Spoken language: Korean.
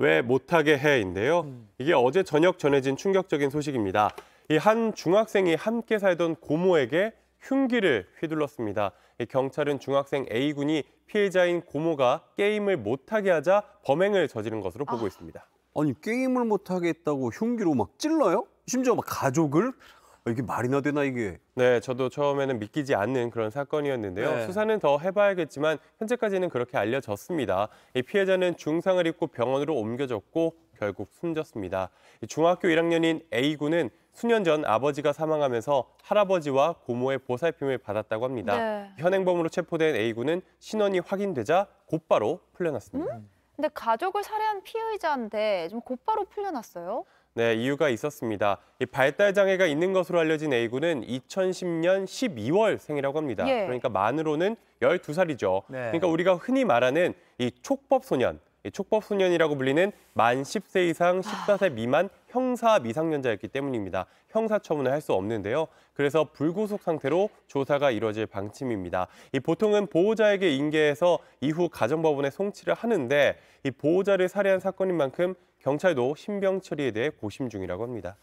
왜 못하게 해인데요. 음. 이게 어제 저녁 전해진 충격적인 소식입니다. 이 한 중학생이 함께 살던 고모에게 흉기를 휘둘렀습니다. 경찰은 중학생 A 군이 피해자인 고모가 게임을 못하게 하자 범행을 저지른 것으로 보고 아. 있습니다. 아니 게임을 못하게 했다고 흉기로 막 찔러요? 심지어 막 가족을? 이게 말이나 되나 이게? 네, 저도 처음에는 믿기지 않는 그런 사건이었는데요. 네. 수사는 더 해봐야겠지만 현재까지는 그렇게 알려졌습니다. 이 피해자는 중상을 입고 병원으로 옮겨졌고 결국 숨졌습니다. 이 중학교 1학년인 A 군은 수년 전 아버지가 사망하면서 할아버지와 고모의 보살핌을 받았다고 합니다. 네. 현행범으로 체포된 A 군은 신원이 확인되자 곧바로 풀려났습니다. 음? 근데 가족을 살해한 피의자인데 좀 곧바로 풀려났어요? 네, 이유가 있었습니다. 이 발달 장애가 있는 것으로 알려진 A군은 2010년 12월 생이라고 합니다. 예. 그러니까 만으로는 12살이죠. 네. 그러니까 우리가 흔히 말하는 이 촉법 소년, 이 촉법 소년이라고 불리는 만 10세 이상 14세 미만 형사 미상년자였기 때문입니다. 형사처분을 할 수 없는데요. 그래서 불구속 상태로 조사가 이루어질 방침입니다. 이 보통은 보호자에게 인계해서 이후 가정법원에 송치를 하는데 이 보호자를 살해한 사건인 만큼 경찰도 신병 처리에 대해 고심 중이라고 합니다.